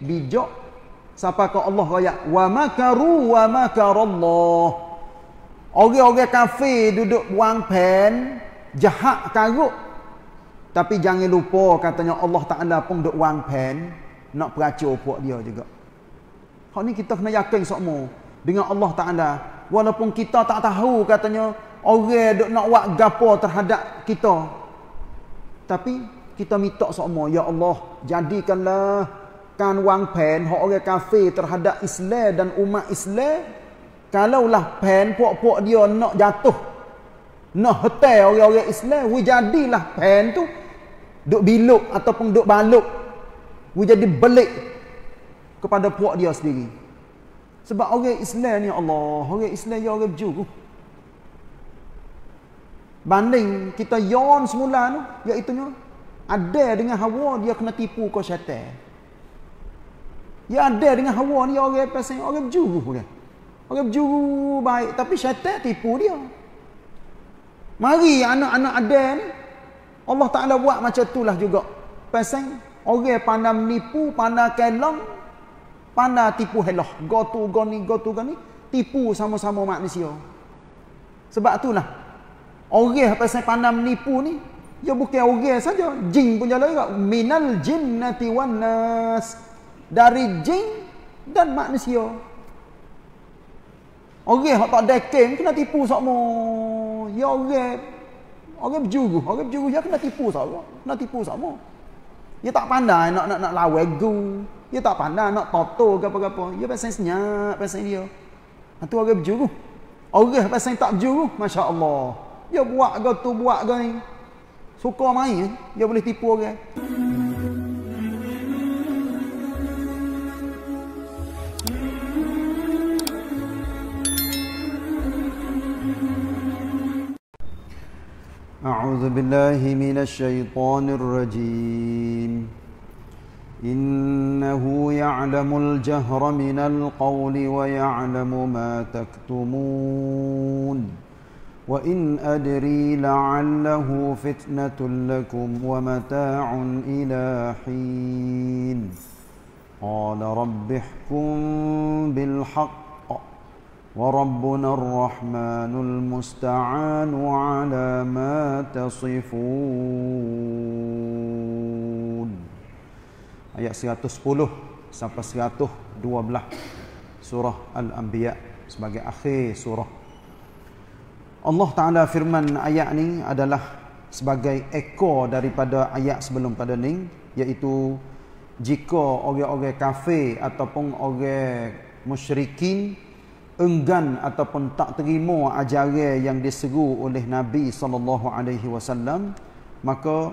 bijak siapa ke Allah raya wa makaru wa makarallah orang-orang kafir duduk buang pen jahat karut tapi jangan lupa katanya Allah Ta'ala pun duduk buang pen nak peracur puak dia juga hak ni kita kena yakin semua dengan Allah Ta'ala walaupun kita tak tahu katanya orang duduk nak buat gapo terhadap kita tapi kita minta semua ya Allah jadikanlah kan wang pen hok orang kafir terhadap Islam dan umat Islam kalaulah pen puak-puak dia nak jatuh nak hotel orang-orang Islam we jadilah pen tu duk biluk ataupun duk baluk we jadi belik kepada puak dia sendiri sebab orang Islam ni Allah orang Islam dia orang juru banding kita yon semula tu iaitu ada dengan hawa dia kena tipu kau syaitan yang ada dengan hawa ni orang pasal orang berjuru bukan. Orang berjuru baik tapi syaitan tipu dia. Mari anak-anak ada. ni Allah Taala buat macam itulah juga. Pasal orang pandai menipu, pandang kelam, pandang tipu helah. Go tu go ni, go tu go ni, tipu sama-sama manusia. Sebab itulah orang pasal pandai menipu ni dia bukan orang saja, jin pun jalan juga. Minal jinnati wan nas dari jin dan manusia. Orang yang tak dekem kena tipu sama. Ya orang. Orang berjuru, orang berjuru ya kena tipu sama. Kena tipu sama. Dia tak pandai nak nak nak lawa gu. Dia tak pandai nak toto ke apa-apa. Dia pasal senyap, pasal dia. Itu orang berjuru. Orang pasal tak berjuru, Masya Allah. Dia buat ke tu, buat ke ni. Suka main, dia boleh tipu orang. أعوذ بالله من الشيطان الرجيم إنه يعلم الجهر من القول ويعلم ما تكتمون وإن أدري لعله فتنة لكم ومتاع إلى حين قال رب احكم بالحق وربنا الرحمن المستعان على ما تصفون ayat 110 sampai 112 surah al-anbiya sebagai akhir surah Allah taala firman ayat ni adalah sebagai ekor daripada ayat sebelum pada ni iaitu jika orang-orang kafir ataupun orang musyrikin enggan ataupun tak terima ajaran yang diseru oleh Nabi sallallahu alaihi wasallam maka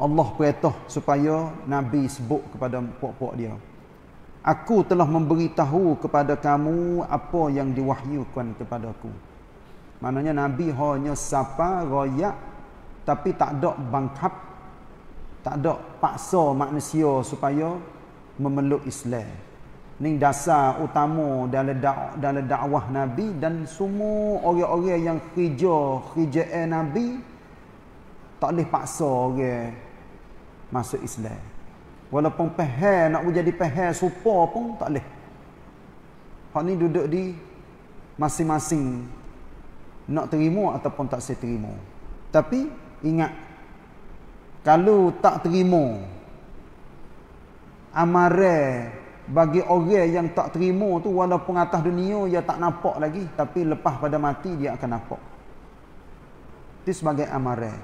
Allah perintah supaya Nabi sebut kepada puak-puak dia Aku telah memberitahu kepada kamu apa yang diwahyukan kepadaku. Maknanya Nabi hanya sapa royak tapi tak ada bangkap, tak ada paksa manusia supaya memeluk Islam ning dasar utama dalam dakwah dalam dakwah nabi dan semua orang-orang yang kerja kerja eh nabi tak boleh paksa orang masuk Islam walaupun peha nak jadi peha supa pun tak boleh hak ni duduk di masing-masing nak terima ataupun tak saya terima tapi ingat kalau tak terima amarah bagi orang yang tak terima tu walaupun atas dunia dia tak nampak lagi tapi lepas pada mati dia akan nampak itu sebagai amarah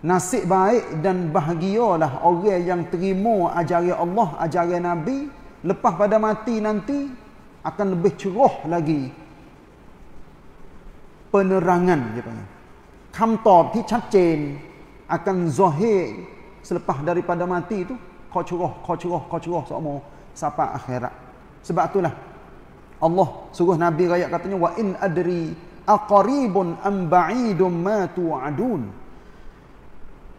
nasib baik dan bahagialah orang yang terima ajaran Allah ajaran Nabi lepas pada mati nanti akan lebih ceroh lagi penerangan dia panggil kamtob ti chatchen akan zahir selepas daripada mati tu kau ceroh kau ceroh kau ceroh semua sapa akhirat. Sebab itulah Allah suruh Nabi raya katanya wa in adri aqaribun am ba'idum ma tu'adun.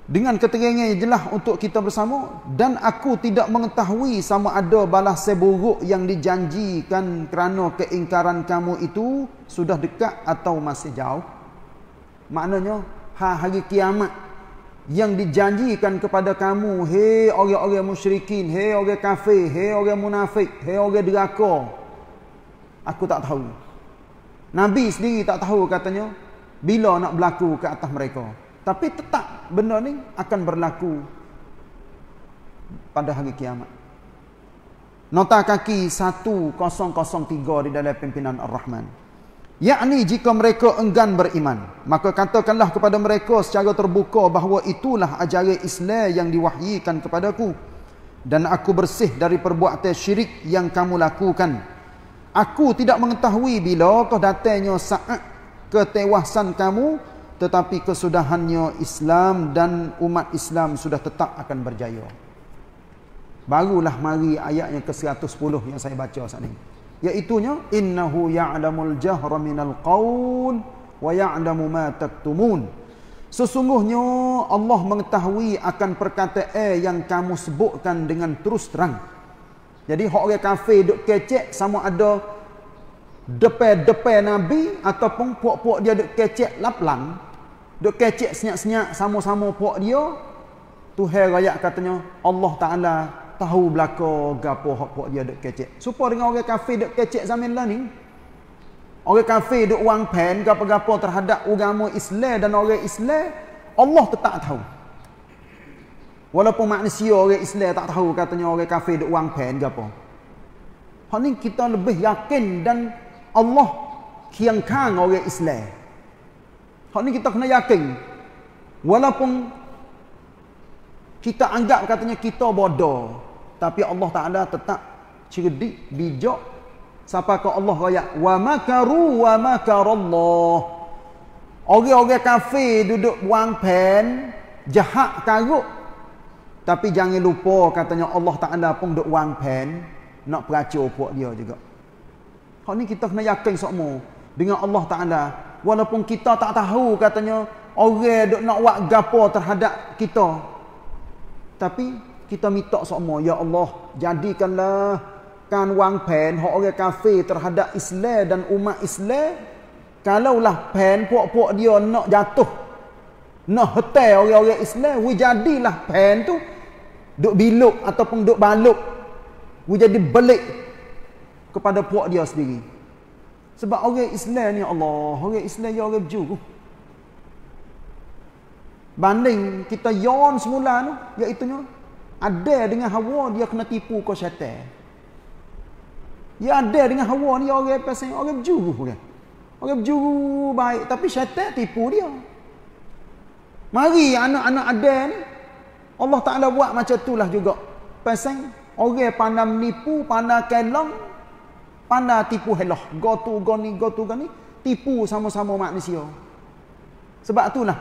Dengan keterangan yang jelas untuk kita bersama dan aku tidak mengetahui sama ada balas buruk yang dijanjikan kerana keingkaran kamu itu sudah dekat atau masih jauh. Maknanya ha- hari kiamat yang dijanjikan kepada kamu hei orang-orang musyrikin hei orang kafir hei orang munafik hei orang deraka aku tak tahu nabi sendiri tak tahu katanya bila nak berlaku ke atas mereka tapi tetap benda ni akan berlaku pada hari kiamat nota kaki 1003 di dalam pimpinan ar-rahman Yakni jika mereka enggan beriman, maka katakanlah kepada mereka secara terbuka bahawa itulah ajaran Islam yang diwahyikan kepadaku dan aku bersih dari perbuatan syirik yang kamu lakukan. Aku tidak mengetahui bila kau datangnya saat ketewasan kamu tetapi kesudahannya Islam dan umat Islam sudah tetap akan berjaya. Barulah mari ayat yang ke-110 yang saya baca saat ini yaitunya innahu ya'lamul jahra minal qaul wa ya'lamu ma taktumun sesungguhnya Allah mengetahui akan perkataan yang kamu sebutkan dengan terus terang jadi orang kafe duk kecek sama ada depe depe nabi ataupun puak-puak dia duk kecek laplang duk kecek senyak senyak, sama-sama puak dia Tuhan rakyat katanya Allah Ta'ala tahu belaka gapo hak pok dia dak kecek. Supo dengan orang kafir dak kecek zaman lah ni. Orang kafir dak uang pen gapo-gapo terhadap agama Islam dan orang Islam, Allah tetap tahu. Walaupun manusia orang Islam tak tahu katanya orang kafir dak uang pen gapo. Hak ni kita lebih yakin dan Allah kiang kang orang Islam. Hak ni kita kena yakin. Walaupun kita anggap katanya kita bodoh, tapi Allah Taala tetap cerdik bijak siapa ke Allah raya wa makaru wa makarallah orang-orang kafir duduk buang pen jahat karuk tapi jangan lupa katanya Allah Taala pun duduk buang pen nak peracau buat dia juga hak ni kita kena yakin semua dengan Allah Taala walaupun kita tak tahu katanya orang duk nak buat gapo terhadap kita tapi kita minta semua ya Allah jadikanlah kan wang pen hok orang kafir terhadap Islam dan umat Islam kalaulah pen puak-puak dia nak jatuh nak hotel orang-orang Islam we jadilah pen tu duk biluk ataupun duk baluk we jadi belik kepada puak dia sendiri sebab orang Islam ni ya Allah orang Islam ya orang juga banding kita yon semula tu iaitu ada dengan hawa dia kena tipu kau syaitan. Dia ada dengan hawa ni orang pasang orang berjuru pula. Orang berjuru baik tapi syaitan tipu dia. Mari anak-anak ada ni Allah Taala buat macam itulah juga. Pasang orang pandai menipu, pandai kelong, pandai tipu helah. Go tu go ni, go tu go ni, tipu sama-sama manusia. Sebab itulah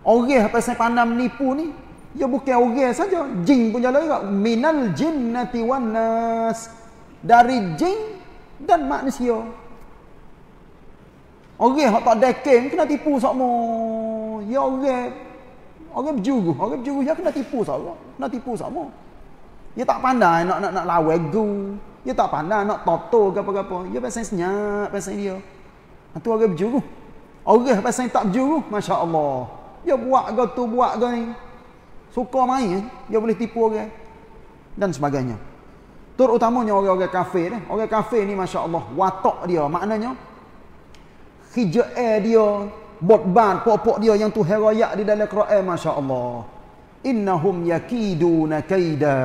orang pasang pandai menipu ni ia ya, bukan orang saja. Jin pun jalan juga. Minal jinnati wan nas. Dari jin dan manusia. Orang yang tak dekem kena tipu sama. Ya orang. Orang berjuruh. Orang berjuruh ya kena tipu sama. Kena tipu sama. Ya, dia tak pandai nak nak nak lawa gu. Dia ya, tak pandai nak toto ke apa-apa. Dia pasal senyap pasal dia. Itu orang berjuruh. Orang pasal tak berjuruh. Masya Allah. Dia buat ke tu, buat ke Suka main, dia boleh tipu orang dan sebagainya. Terutamanya orang-orang kafir eh. Orang kafir ni Masya Allah watak dia. Maknanya khijaer dia, botban, pok dia yang tu herayak di dalam Quran Masya Allah. Innahum yakiduna kaida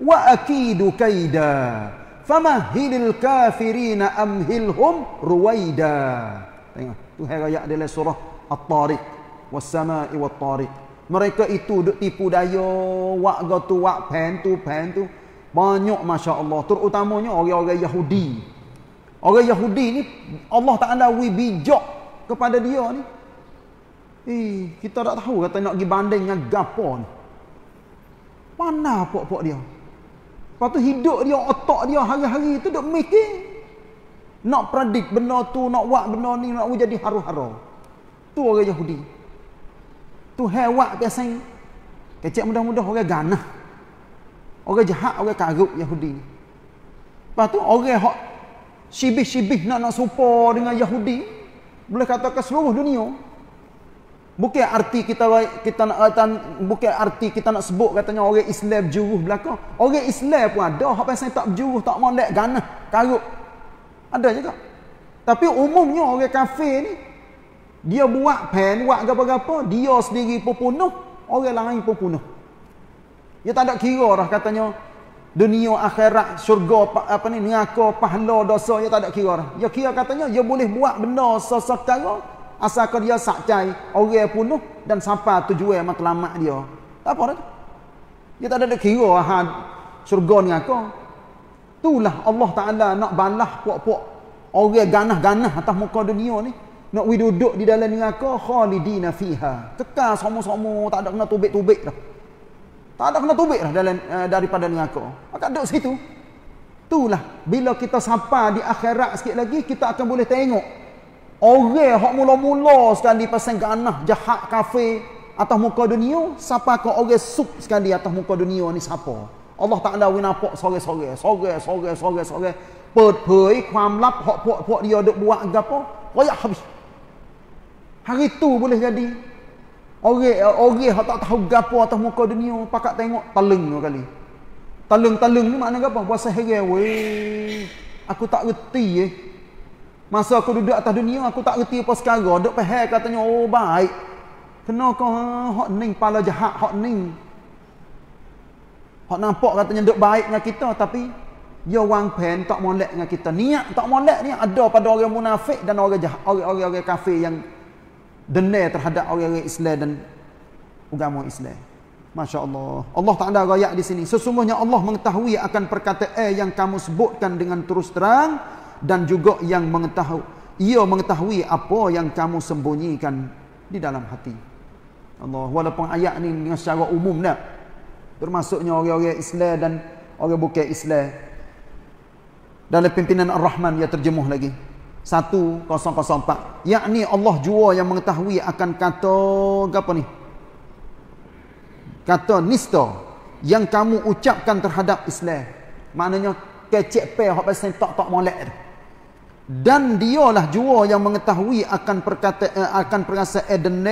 wa akidu kaida hilil kafirina amhilhum ruwaida. Tengok, tu herayak di dalam surah At-Tariq was-samai tariq mereka itu duk tipu daya, warga tu, wak pen tu, pen tu. Banyak Masya Allah. Terutamanya orang-orang Yahudi. Orang Yahudi ni Allah Ta'ala bijak kepada dia ni. Eh, kita tak tahu kata nak pergi banding dengan gapa ni. Mana pok-pok dia? Lepas tu hidup dia, otak dia hari-hari tu duk mikir. Nak predik benda tu, nak buat benda ni, nak jadi haru-haru. Tu orang Yahudi tu hewak biasa kecek mudah-mudah orang ganah orang jahat orang karut Yahudi ni lepas tu orang hak sibih-sibih nak nak serupa dengan Yahudi boleh katakan seluruh dunia bukan arti kita kita nak bukan arti kita nak sebut katanya orang Islam juruh belaka orang Islam pun ada hak pasal tak juruh tak molek ganah karut ada juga tapi umumnya orang kafir ni dia buat pen, buat gapa-gapa, dia sendiri pun punuh, orang lain pun punuh. Dia tak ada kira dah katanya dunia akhirat syurga apa ni neraka pahala dosa dia tak ada kira dah. Dia kira katanya dia boleh buat benda sesetara asalkan dia sakcai orang punuh dan sampai tujuan matlamat dia. Tak apa dah. Dia tak ada kira ah, ha syurga neraka. Itulah Allah Taala nak balah puak-puak orang ganah-ganah atas muka dunia ni nak we duduk di dalam neraka khalidina fiha tekal somo-somo tak ada kena tubik-tubik dah tak ada kena tubik dah dalam uh, daripada neraka maka duduk situ itulah bila kita sampai di akhirat sikit lagi kita akan boleh tengok orang hak mula-mula sekali pasang ganah jahat kafe atas muka dunia siapa kau orang sup sekali atas muka dunia ni siapa Allah Taala we nampak sore-sore sore-sore sore-sore perdhoi ความลับ hak puak-puak dia duk buat gapo royak habis Hari tu boleh jadi. Orang-orang yang tak tahu gapo atas muka dunia, pakak tengok, taleng dua kali. Taleng, taleng ni maknanya apa? Buat sehera, weh. Aku tak reti eh. Masa aku duduk atas dunia, aku tak reti apa sekarang. Duduk peher, katanya, oh baik. Kena kau, ha, hak ning, pala jahat, hak ning. Hak nampak katanya, duduk baik dengan kita, tapi... dia wang pen tak molek dengan kita. Niat tak molek ni ada pada orang munafik dan orang jahat, orang-orang kafir yang dengar terhadap orang-orang Islam dan agama Islam. Masya Allah. Allah tak ada rakyat di sini. Sesungguhnya Allah mengetahui akan perkataan yang kamu sebutkan dengan terus terang dan juga yang mengetahui. Ia mengetahui apa yang kamu sembunyikan di dalam hati. Allah. Walaupun ayat ni dengan secara umum tak? Termasuknya orang-orang Islam dan orang bukan Islam. Dalam pimpinan Ar-Rahman ia terjemuh lagi. 1004 yakni Allah jua yang mengetahui akan kata apa ni kata nista yang kamu ucapkan terhadap Islam maknanya kecek pe hok pasal tok tok molek dan dialah jua yang mengetahui akan perkata eh, akan perasa Eden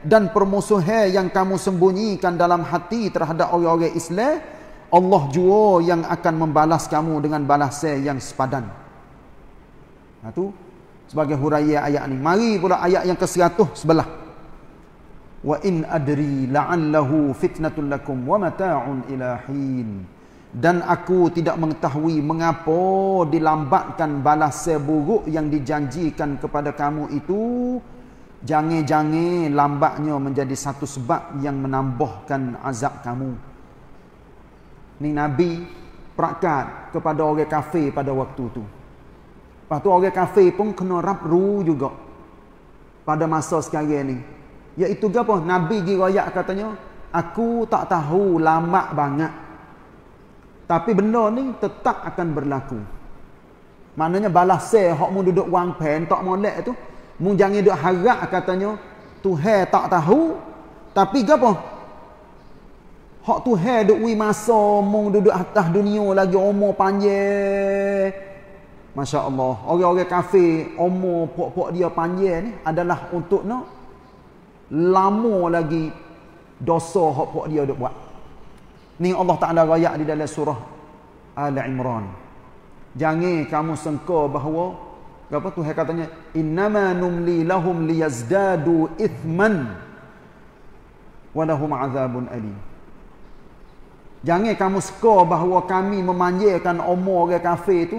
dan permusuhan yang kamu sembunyikan dalam hati terhadap orang-orang Islam Allah jua yang akan membalas kamu dengan balasan yang sepadan Ha, tu sebagai huraya ayat ni. Mari pula ayat yang ke-100 sebelah. Wa in adri la'allahu fitnatul lakum wa mata'un ila hin. Dan aku tidak mengetahui mengapa dilambatkan balas buruk yang dijanjikan kepada kamu itu. jange jange lambatnya menjadi satu sebab yang menambahkan azab kamu. Ini Nabi prakat kepada orang kafir pada waktu tu. Lepas tu orang kafir pun kena ru juga. Pada masa sekarang ni. Iaitu ke apa? Nabi Giroyak katanya, aku tak tahu lama banget. Tapi benda ni tetap akan berlaku. Maknanya balas se, hok mu duduk wang pen, tak molek tu. Mu jangan duduk harap katanya, Tuhan tak tahu. Tapi ke apa? Hak Tuhan duduk wi masa, mu duduk atas dunia lagi umur panjang. Masya Allah. Orang-orang kafe, umur pok-pok dia panjang ni adalah untuk nak lama lagi dosa hak pok dia duk buat. Ni Allah Ta'ala raya di dalam surah Al-Imran. Jangan kamu sengka bahawa apa tu hak katanya innama numli lahum liyazdadu ithman wa lahum azabun alim. Jangan kamu sengka bahawa kami memanjakan umur orang kafir tu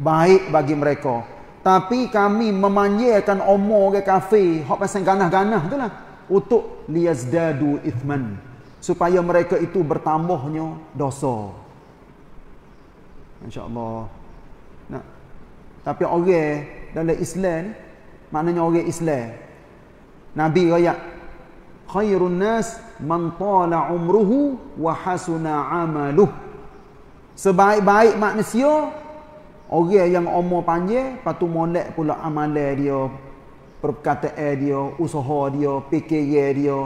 baik bagi mereka. Tapi kami memanjakan umur ke kafe, hok pasang ganah-ganah tu lah. Untuk liyazdadu ithman. Supaya mereka itu bertambahnya dosa. Insyaallah. Nah. Tapi orang dalam Islam, maknanya orang Islam. Nabi raya, khairun nas man tala umruhu wa hasuna amaluh. Sebaik-baik manusia orang yang umur panjang lepas tu molek pula amalan dia perkataan dia usaha dia fikiran dia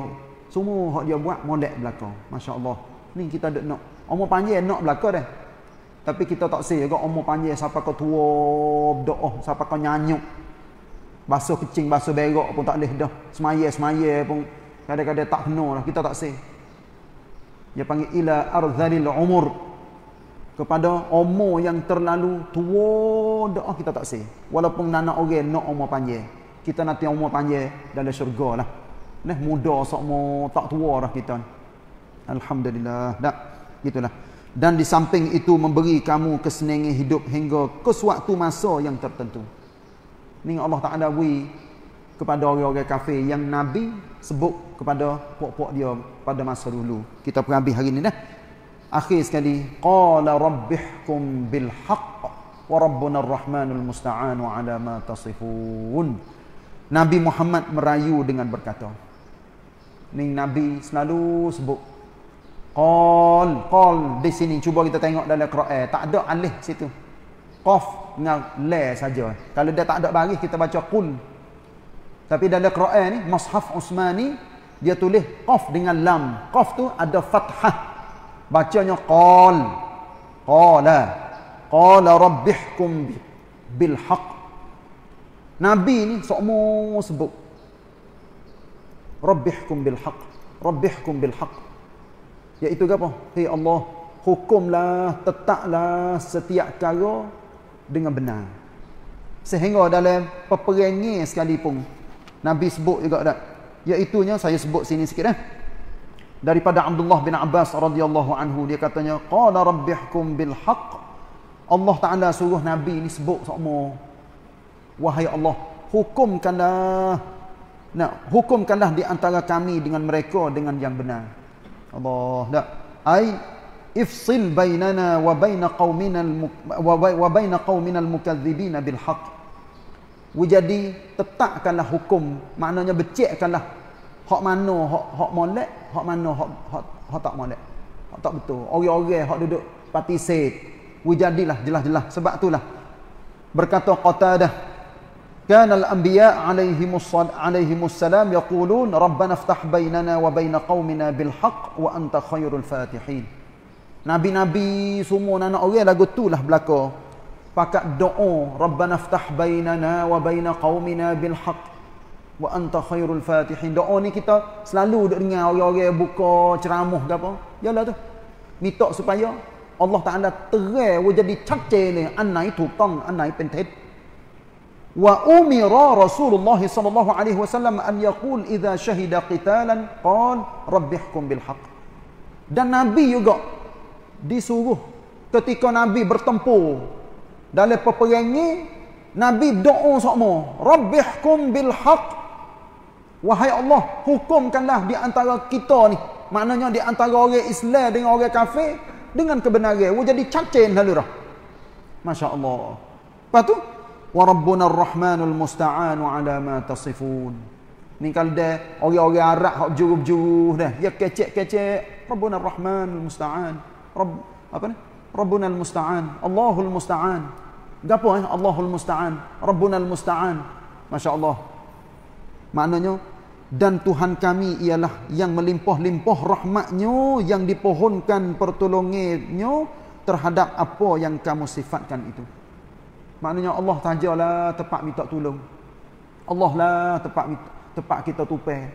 semua hak dia buat molek belakang masya-Allah ni kita dak nak umur panjang nak belakang dah tapi kita tak sih juga umur panjang siapa kau tua doa oh, siapa kau nyanyuk basuh kecing basuh berok pun tak boleh dah semaya semaya pun kadang-kadang tak kena lah kita tak sih dia panggil ila arzalil umur kepada umur yang terlalu tua doa kita tak sih walaupun nana orang nak umur panjang kita nanti umur panjang dalam syurga lah nah muda sama tak tua lah kita Alhamdulillah dah gitulah dan di samping itu memberi kamu kesenangan hidup hingga ke suatu masa yang tertentu ni Allah Ta'ala beri kepada orang-orang kafir yang Nabi sebut kepada puak-puak dia pada masa dulu kita pernah habis hari ini dah Akhir sekali, qala rabbihkum bil haqq wa rabbuna ar musta'an wa ala ma tasifun. Nabi Muhammad merayu dengan berkata. Ni Nabi selalu sebut qal qal di sini cuba kita tengok dalam Quran tak ada alif situ. Qaf dengan la saja. Kalau dia tak ada baris kita baca kun. Tapi dalam Quran ni Mushaf Usmani dia tulis qaf dengan lam. Qaf tu ada fathah bacanya qal qala qala rabbihkum bil haq nabi ni sokmo sebut rabbihkum bil haq rabbihkum bil haq iaitu apa hai hey allah hukumlah tetaklah setiap cara dengan benar sehingga dalam peperangan sekalipun nabi sebut juga dak Yaitunya saya sebut sini sikit eh daripada Abdullah bin Abbas radhiyallahu anhu dia katanya qala rabbihkum bil haqq Allah Taala suruh nabi ni sebut semua wahai Allah hukumkanlah nah hukumkanlah di antara kami dengan mereka dengan yang benar Allah dak ai ifsil bainana wa baina qaumina wa baina qaumina al mukadzibina bil haqq wujadi tetapkanlah hukum maknanya becikkanlah hak mana hak hak molek hak mana hak hak hak tak molek. Hak tak betul. Orang-orang hak duduk parti set. Wujadilah jelas-jelas sebab itulah. Berkata Qatadah Kanal anbiya alaihi musal alaihi musallam yaqulun rabbana aftah bainana wa bain qaumina bil haqq wa anta khairul fatihin. Nabi-nabi semua anak orang lagu tulah belaka. Pakat doa rabbana aftah bainana wa bain qaumina bil haqq wa anta khairul fatihin doa ni kita selalu duk dengar orang-orang buka ceramah ke apa yalah tu minta supaya Allah Taala terai wa jadi cakce ni anna itu tong anna itu pentet wa umira rasulullah sallallahu alaihi wasallam an yaqul idza shahida qitalan qal rabbihkum bil haqq dan nabi juga disuruh ketika nabi bertempur dalam peperangan nabi doa sama rabbihkum bil haqq Wahai Allah, hukumkanlah di antara kita ni. Maknanya di antara orang Islam dengan orang kafir dengan kebenaran. Wo jadi cacen lalu dah. Masya-Allah. Lepas tu, wa rabbuna rahmanul musta'an 'ala ma tasifun. Ni kalau dia orang-orang Arab hak jurub-jurub dah, ya kecek-kecek, rabbuna rahmanul musta'an. Rabb apa ni? Rabbuna mustaan Allahul musta'an. Gapo eh Allahul musta'an, Rabbuna mustaan Masya-Allah. Maknanya dan Tuhan kami ialah yang melimpah-limpah rahmatnya yang dipohonkan pertolongannya terhadap apa yang kamu sifatkan itu. Maknanya Allah tajalah tepat minta tolong. Allah lah tempat tempat kita tupai.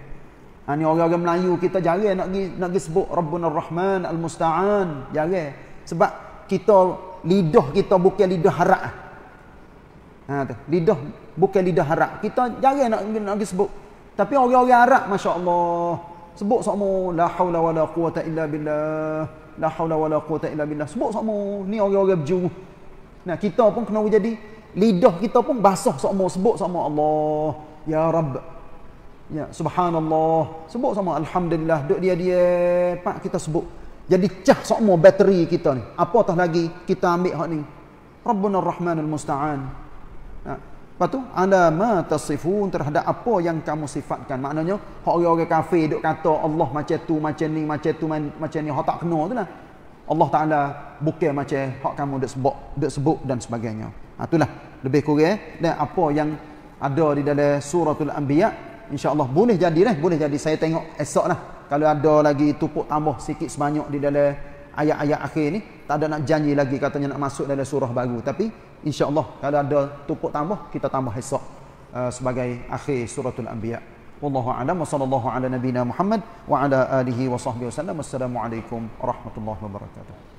Ha, ini orang-orang Melayu kita jarang nak pergi, nak pergi sebut Rabbun Ar-Rahman Al-Musta'an. Jarang. Sebab kita lidah kita bukan lidah harap. Ha, tu. Lidah bukan lidah harap. Kita jarang nak, nak pergi sebut tapi orang-orang Arab Masya Allah Sebut semua La haula wa la quwata illa billah La haula wa la quwata illa billah Sebut semua Ni orang-orang berjuru Nah kita pun kena jadi Lidah kita pun basah semua Sebut sama Allah Ya Rabb Ya Subhanallah Sebut sama Alhamdulillah Duk dia dia Pak kita sebut Jadi cah semua bateri kita ni Apatah lagi kita ambil hak ni Rabbunar Rahmanul Musta'an Nah ya. Lepas tu ala ma tasifun terhadap apa yang kamu sifatkan. Maknanya orang-orang kafir duk kata Allah macam tu, macam ni, macam tu, macam ni, hak tak kena tu lah. Allah Taala bukan macam hak kamu duk sebut, duk sebut dan sebagainya. Ha itulah lebih kurang eh, dan apa yang ada di dalam suratul anbiya insya-Allah boleh jadilah, boleh jadi saya tengok esok lah kalau ada lagi tupuk tambah sikit sebanyak di dalam ayat-ayat akhir ni tak ada nak janji lagi katanya nak masuk dalam surah baru tapi InsyaAllah kalau ada tupuk tambah kita tambah esok uh, sebagai akhir suratul anbiya. Wallahu a'lam wa sallallahu ala nabiyyina Muhammad wa ala alihi wa sahbihi wasallam. Assalamualaikum warahmatullahi wabarakatuh.